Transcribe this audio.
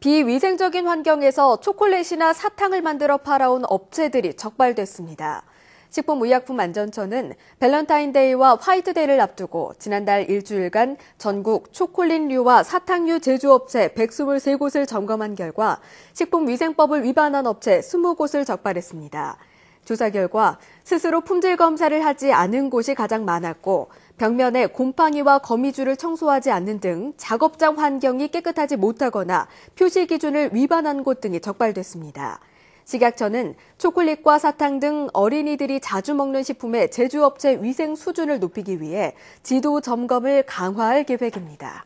비위생적인 환경에서 초콜릿이나 사탕을 만들어 팔아온 업체들이 적발됐습니다. 식품의약품안전처는 밸런타인데이와 화이트데이를 앞두고 지난달 일주일간 전국 초콜릿류와 사탕류 제조업체 123곳을 점검한 결과 식품위생법을 위반한 업체 20곳을 적발했습니다. 조사 결과 스스로 품질 검사를 하지 않은 곳이 가장 많았고 벽면에 곰팡이와 거미줄을 청소하지 않는 등 작업장 환경이 깨끗하지 못하거나 표시 기준을 위반한 곳 등이 적발됐습니다. 식약처는 초콜릿과 사탕 등 어린이들이 자주 먹는 식품의 제조업체 위생 수준을 높이기 위해 지도 점검을 강화할 계획입니다.